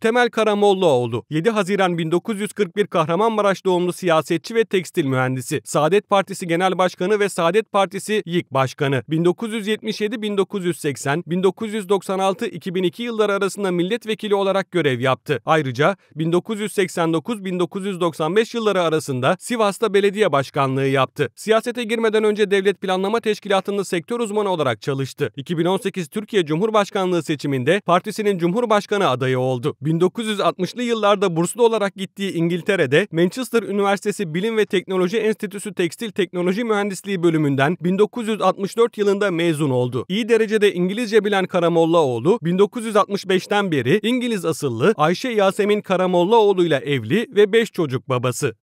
Temel Karamollaoğlu, 7 Haziran 1941 Kahramanmaraş doğumlu siyasetçi ve tekstil mühendisi, Saadet Partisi Genel Başkanı ve Saadet Partisi YİK Başkanı, 1977-1980, 1996-2002 yılları arasında milletvekili olarak görev yaptı. Ayrıca 1989-1995 yılları arasında Sivas'ta belediye başkanlığı yaptı. Siyasete girmeden önce Devlet Planlama Teşkilatı'nda sektör uzmanı olarak çalıştı. 2018 Türkiye Cumhurbaşkanlığı seçiminde partisinin Cumhurbaşkanı adayı oldu. 1960'lı yıllarda burslu olarak gittiği İngiltere'de Manchester Üniversitesi Bilim ve Teknoloji Enstitüsü Tekstil Teknoloji Mühendisliği bölümünden 1964 yılında mezun oldu. İyi derecede İngilizce bilen Karamollaoğlu 1965'ten beri İngiliz asıllı Ayşe Yasemin Karamollaoğlu ile evli ve 5 çocuk babası.